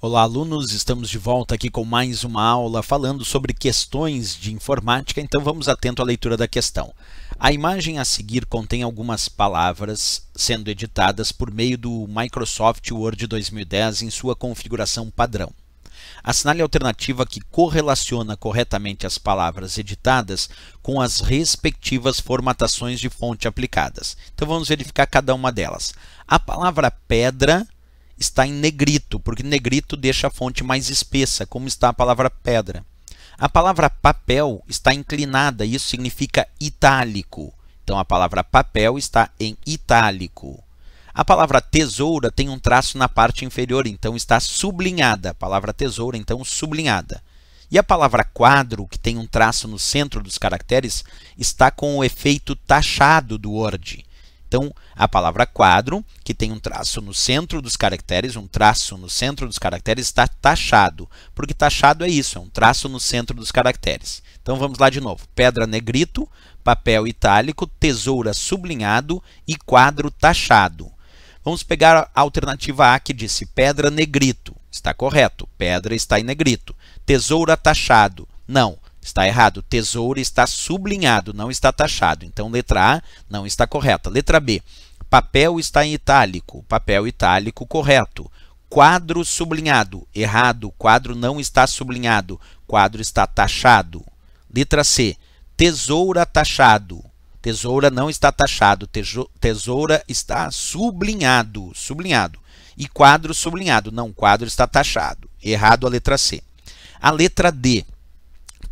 Olá, alunos! Estamos de volta aqui com mais uma aula falando sobre questões de informática, então vamos atento à leitura da questão. A imagem a seguir contém algumas palavras sendo editadas por meio do Microsoft Word 2010 em sua configuração padrão. Assinale a alternativa que correlaciona corretamente as palavras editadas com as respectivas formatações de fonte aplicadas. Então vamos verificar cada uma delas. A palavra pedra está em negrito, porque negrito deixa a fonte mais espessa, como está a palavra pedra. A palavra papel está inclinada, isso significa itálico. Então a palavra papel está em itálico. A palavra tesoura tem um traço na parte inferior, então está sublinhada. A palavra tesoura, então, sublinhada. E a palavra quadro, que tem um traço no centro dos caracteres, está com o efeito taxado do Word. Então, a palavra quadro, que tem um traço no centro dos caracteres, um traço no centro dos caracteres, está taxado. Porque taxado é isso, é um traço no centro dos caracteres. Então, vamos lá de novo. Pedra negrito, papel itálico, tesoura sublinhado e quadro taxado. Vamos pegar a alternativa A que disse pedra negrito. Está correto, pedra está em negrito. Tesoura taxado. Não, Está errado. Tesouro está sublinhado, não está taxado. Então, letra A não está correta. Letra B. Papel está em itálico. Papel itálico correto. Quadro sublinhado. Errado. Quadro não está sublinhado. Quadro está taxado. Letra C. Tesoura taxado. Tesoura não está taxado. tesoura está sublinhado. Sublinhado. E quadro sublinhado. Não, quadro está taxado. Errado a letra C. A letra D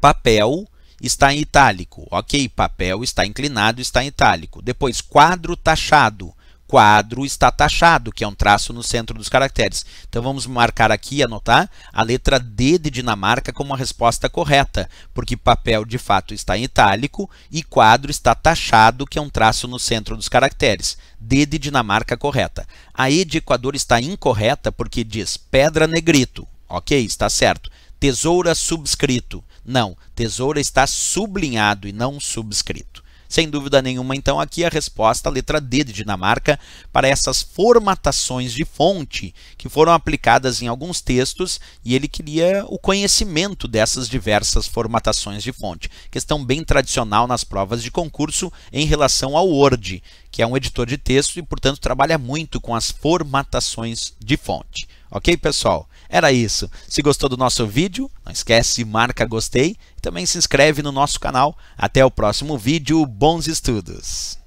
papel está em itálico. Ok, papel está inclinado, está em itálico. Depois, quadro taxado. Quadro está taxado, que é um traço no centro dos caracteres. Então, vamos marcar aqui, anotar, a letra D de Dinamarca como a resposta correta, porque papel, de fato, está em itálico e quadro está taxado, que é um traço no centro dos caracteres. D de Dinamarca correta. A E de Equador está incorreta porque diz pedra negrito. Ok, está certo. Tesoura subscrito não, tesoura está sublinhado e não subscrito. Sem dúvida nenhuma, então, aqui a resposta, a letra D de Dinamarca, para essas formatações de fonte que foram aplicadas em alguns textos e ele queria o conhecimento dessas diversas formatações de fonte. Questão bem tradicional nas provas de concurso em relação ao Word, que é um editor de texto e, portanto, trabalha muito com as formatações de fonte. Ok, pessoal? Era isso. Se gostou do nosso vídeo, não esquece, marca gostei. Também se inscreve no nosso canal. Até o próximo vídeo. Bons estudos!